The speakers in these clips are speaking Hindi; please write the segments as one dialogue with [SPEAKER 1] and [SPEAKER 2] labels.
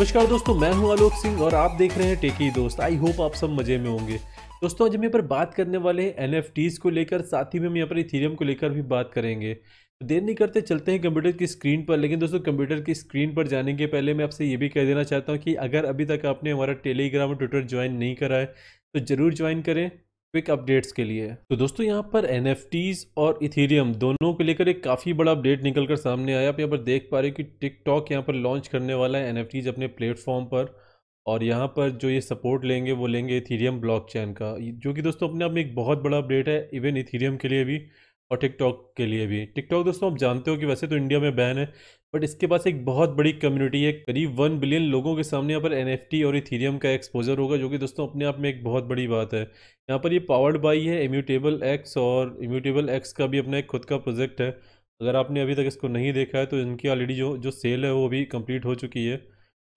[SPEAKER 1] नमस्कार दोस्तों मैं हूं आलोक सिंह और आप देख रहे हैं टेकी दोस्त आई होप आप सब मजे में होंगे दोस्तों आज हम यहाँ पर बात करने वाले हैं एन को लेकर साथ ही में हम यहाँ पर इथीरियम को लेकर भी बात करेंगे तो देर नहीं करते चलते हैं कंप्यूटर की स्क्रीन पर लेकिन दोस्तों कंप्यूटर की स्क्रीन पर जाने के पहले मैं आपसे ये भी कह देना चाहता हूँ कि अगर अभी तक आपने हमारा टेलीग्राम और ट्विटर ज्वाइन नहीं करा है तो ज़रूर ज्वाइन करें क्विक अपडेट्स के लिए तो दोस्तों यहाँ पर एन और इथेरियम दोनों को लेकर एक काफ़ी बड़ा अपडेट निकल कर सामने आया आप यहाँ पर देख पा रहे हो कि टिकटॉक यहाँ पर लॉन्च करने वाला है एन अपने प्लेटफॉर्म पर और यहाँ पर जो ये सपोर्ट लेंगे वो लेंगे इथीरियम ब्लॉकचेन का जो कि दोस्तों अपने आप में एक बहुत बड़ा अपडेट है इवन इथीरियम के लिए भी और टिकटॉक के लिए भी टिकटॉक दोस्तों आप जानते हो कि वैसे तो इंडिया में बैन है बट इसके पास एक बहुत बड़ी कम्युनिटी है करीब वन बिलियन लोगों के सामने यहाँ पर एन और इथीरियम का एक्सपोजर होगा जो कि दोस्तों अपने आप में एक बहुत बड़ी बात है यहाँ पर ये पावर्ड बाई है इम्यूटेबल एक्स और इम्यूटेबल एक्स का भी अपना एक खुद का प्रोजेक्ट है अगर आपने अभी तक इसको नहीं देखा है तो इनकी ऑलरेडी जो जो सेल है वो भी कंप्लीट हो चुकी है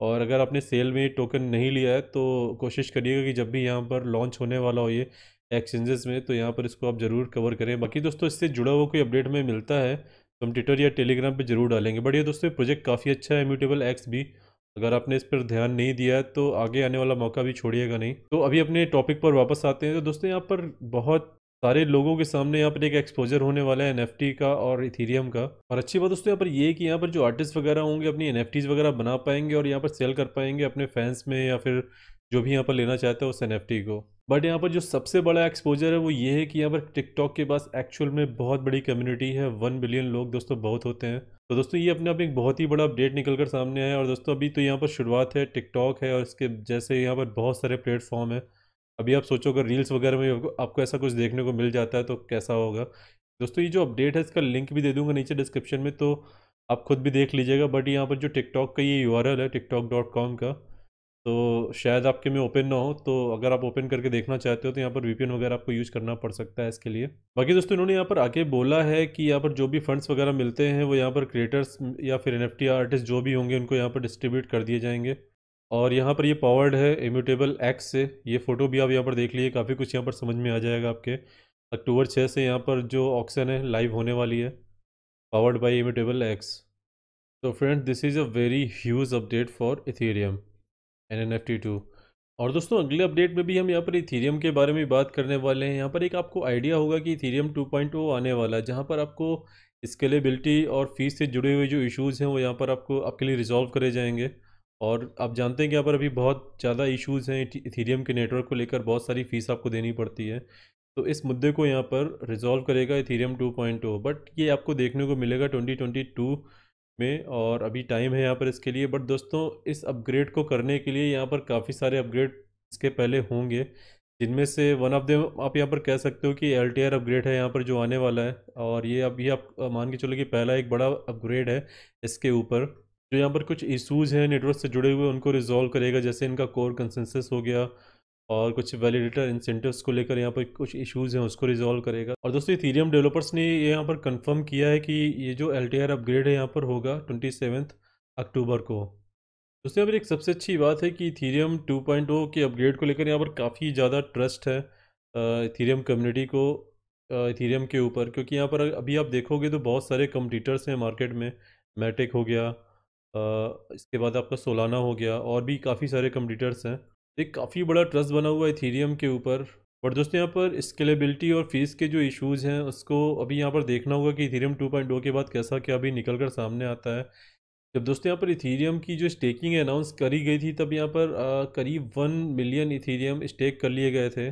[SPEAKER 1] और अगर आपने सेल में टोकन नहीं लिया है तो कोशिश करिएगा कि जब भी यहाँ पर लॉन्च होने वाला हो ये एक्सचेंजेस में तो यहाँ पर इसको आप ज़रूर कवर करें बाकी दोस्तों इससे जुड़ा हुआ कोई अपडेट में मिलता है तो हम ट्विटर या टेलीग्राम पे ज़रूर डालेंगे बट ये दोस्तों प्रोजेक्ट काफ़ी अच्छा है म्यूटेबल एक्स भी अगर आपने इस पर ध्यान नहीं दिया तो आगे आने वाला मौका भी छोड़िएगा नहीं तो अभी अपने टॉपिक पर वापस आते हैं तो दोस्तों यहाँ पर बहुत सारे लोगों के सामने यहाँ पर एक एक्सपोजर होने वाला है एन का और इथीरियम का और अच्छी बात दोस्तों यहाँ पर ये कि यहाँ पर जो आर्टिस्ट वगैरह होंगे अपनी एन वगैरह बना पाएंगे और यहाँ पर सेल कर पाएंगे अपने फैंस में या फिर जो भी यहाँ पर लेना चाहता है उस एन को बट यहाँ पर जो सबसे बड़ा एक्सपोजर है वो ये है कि यहाँ पर टिकटॉक के पास एक्चुअल में बहुत बड़ी कम्युनिटी है वन बिलियन लोग दोस्तों बहुत होते हैं तो दोस्तों ये अपने आप एक बहुत ही बड़ा अपडेट निकल कर सामने आया और दोस्तों अभी तो यहाँ पर शुरुआत है टिकटॉक है और इसके जैसे यहाँ पर बहुत सारे प्लेटफॉर्म है अभी आप सोचो अगर रील्स वगैरह में आपको ऐसा कुछ देखने को मिल जाता है तो कैसा होगा दोस्तों ये जो अपडेट है इसका लिंक भी दे दूंगा नीचे डिस्क्रिप्शन में तो आप खुद भी देख लीजिएगा बट यहाँ पर जो टिकटॉक का ये यू है टिकटॉक का तो शायद आपके में ओपन ना हो तो अगर आप ओपन करके देखना चाहते हो तो यहाँ पर वीपीएन वगैरह आपको यूज़ करना पड़ सकता है इसके लिए बाकी दोस्तों इन्होंने यहाँ पर आके बोला है कि यहाँ पर जो भी फंड्स वगैरह मिलते हैं वो यहाँ पर क्रिएटर्स या फिर एन आर्टिस्ट जो भी होंगे उनको यहाँ पर डिस्ट्रीब्यूट कर दिए जाएंगे और यहाँ पर ये पावर्ड है इम्यूटेबल एक्स से ये फ़ोटो भी आप यहाँ पर देख लीजिए काफ़ी कुछ यहाँ पर समझ में आ जाएगा आपके अक्टूबर छः से यहाँ पर जो ऑक्शन है लाइव होने वाली है पावर्ड बाई इम्यूटेबल एक्स तो friend this is a very huge update for Ethereum N N F T two और दोस्तों अगले अपडेट में भी हम यहाँ पर इथीरियम के बारे में बात करने वाले हैं यहाँ पर एक आपको आइडिया होगा कि इथीरियम 2.0 आने वाला है जहाँ पर आपको स्केलेबिलिटी और फीस से जुड़े हुए जो इश्यूज़ हैं वो यहाँ पर आपको आपके लिए रिजॉल्व करे जाएंगे और आप जानते हैं कि यहाँ पर अभी बहुत ज़्यादा इशूज़ हैं इथीरियम के नेटवर्क को लेकर बहुत सारी फ़ीस आपको देनी पड़ती है तो इस मुद्दे को यहाँ पर रिजॉल्व करेगा इथीरियम 2.0 बट ये आपको देखने को मिलेगा टू में और अभी टाइम है यहाँ पर इसके लिए बट दोस्तों इस अपग्रेड को करने के लिए यहाँ पर काफ़ी सारे अपग्रेड इसके पहले होंगे जिनमें से वन ऑफ देम आप यहाँ पर कह सकते हो कि एल टी आर अपग्रेड है यहाँ पर जो आने वाला है और ये अभी आप मान के चलो कि पहला एक बड़ा अपग्रेड है इसके ऊपर जो यहाँ पर कुछ इशूज़ हैं नेटवर्क से जुड़े हुए उनको रिजॉल्व करेगा जैसे इनका कोर कंसेंसस हो गया और कुछ वैलिडेटर इंसेंटिव्स को लेकर यहाँ पर कुछ इश्यूज हैं उसको रिजॉल्व करेगा और दोस्तों इथेरियम डेवलपर्स ने यहाँ पर कंफर्म किया है कि ये जो एल अपग्रेड है यहाँ पर होगा ट्वेंटी अक्टूबर को दोस्तों यहाँ पर एक सबसे अच्छी बात है कि पॉइंट 2.0 के अपग्रेड को लेकर यहाँ पर काफ़ी ज़्यादा ट्रस्ट है थीरियम कम्युनिटी को इथेरियम के ऊपर क्योंकि यहाँ पर अभी आप देखोगे तो बहुत सारे कम्पिटिटर्स हैं मार्केट में मैटिक हो गया इसके बाद आपका सोलाना हो गया और भी काफ़ी सारे कम्पिटिटर्स हैं एक काफ़ी बड़ा ट्रस्ट बना हुआ है इथीरियम के ऊपर और दोस्तों यहाँ पर स्केलेबिलिटी और फीस के जो इश्यूज हैं उसको अभी यहाँ पर देखना होगा कि इथीरियम 2.0 के बाद कैसा क्या अभी निकल कर सामने आता है जब दोस्तों यहाँ पर इथीरियम की जो स्टेकिंग अनाउंस करी गई थी तब यहाँ पर करीब वन मिलियन इथीरियम स्टेक कर लिए गए थे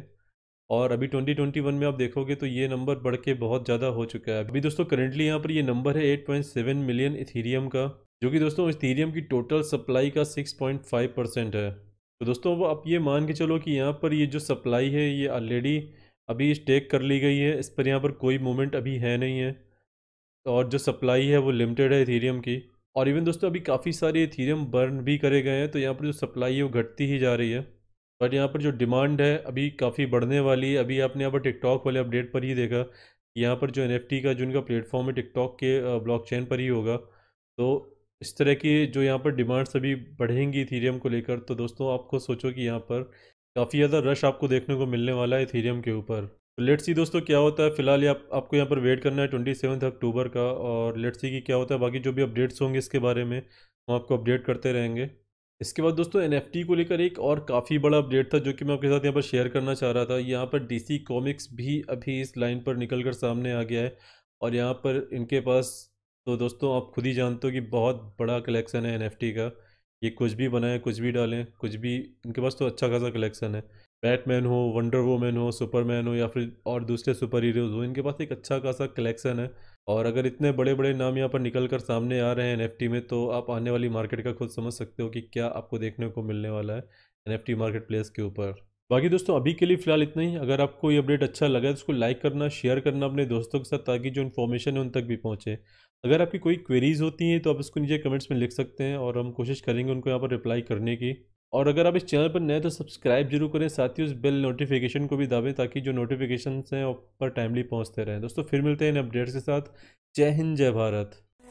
[SPEAKER 1] और अभी 2021 में आप देखोगे तो ये नंबर बढ़ के बहुत ज़्यादा हो चुका है अभी दोस्तों करेंटली यहाँ पर ये नंबर है 8.7 मिलियन इथीरियम का जो कि दोस्तों इथीरियम की टोटल सप्लाई का 6.5 परसेंट है तो दोस्तों अब आप ये मान के चलो कि यहाँ पर ये जो सप्लाई है ये ऑलरेडी अभी स्टेक कर ली गई है इस पर यहाँ पर कोई मूवमेंट अभी है नहीं है और जो सप्लाई है वो लिमिटेड है इथीरियम की और इवन दोस्तों अभी काफ़ी सारे इथीरियम बर्न भी करे गए हैं तो यहाँ पर जो सप्लाई है वो घटती ही जा रही है बट यहाँ पर जो डिमांड है अभी काफ़ी बढ़ने वाली है अभी आपने यहाँ पर टिकटॉक वाले अपडेट पर ही देखा यहाँ पर जो एन का जो इनका प्लेटफॉर्म है टिकटॉक के ब्लॉक पर ही होगा तो इस तरह की जो यहाँ पर डिमांड्स अभी बढ़ेंगी थीरियम को लेकर तो दोस्तों आपको सोचो कि यहाँ पर काफ़ी ज़्यादा रश आपको देखने को मिलने वाला है थीरियम के ऊपर तो लेट्स सी दोस्तों क्या होता है फिलहाल आप, आपको यहाँ पर वेट करना है ट्वेंटी सेवन्थ अक्टूबर का और लेट्स सी कि क्या होता है बाकी जो भी अपडेट्स होंगे इसके बारे में हम आपको अपडेट करते रहेंगे इसके बाद दोस्तों एन को लेकर एक और काफ़ी बड़ा अपडेट था जो कि मैं आपके साथ यहाँ पर शेयर करना चाह रहा था यहाँ पर डी कॉमिक्स भी अभी इस लाइन पर निकल कर सामने आ गया है और यहाँ पर इनके पास तो दोस्तों आप खुद ही जानते हो कि बहुत बड़ा कलेक्शन है एन का ये कुछ भी बनाए कुछ भी डालें कुछ भी इनके पास तो अच्छा खासा कलेक्शन है बैटमैन हो वंडर वूमेन हो सुपरमैन हो या फिर और दूसरे सुपर हीरोज़ हो इनके पास एक अच्छा खासा कलेक्शन है और अगर इतने बड़े बड़े नाम यहाँ पर निकल कर सामने आ रहे हैं एन में तो आप आने वाली मार्केट का खुद समझ सकते हो कि क्या आपको देखने को मिलने वाला है एन मार्केट प्लेस के ऊपर बाकी दोस्तों अभी के लिए फिलहाल इतना ही अगर आपको ये अपडेट अच्छा लगा है तो उसको लाइक करना शेयर करना अपने दोस्तों के साथ ताकि जो इन्फॉर्मेशन है उन तक भी पहुँचे अगर आपकी कोई क्वेरीज होती हैं तो आप उसको नीचे कमेंट्स में लिख सकते हैं और हम कोशिश करेंगे उनको यहाँ पर रिप्लाई करने की और अगर आप इस चैनल पर नए तो सब्सक्राइब जरूर करें साथ ही उस बेल नोटिफिकेशन को भी दावें ताकि जो नोटिफिकेशन हैं वो पर टाइमली पहुँचते रहें दोस्तों फिर मिलते हैं इन अपडेट्स के साथ जय हिंद जय भारत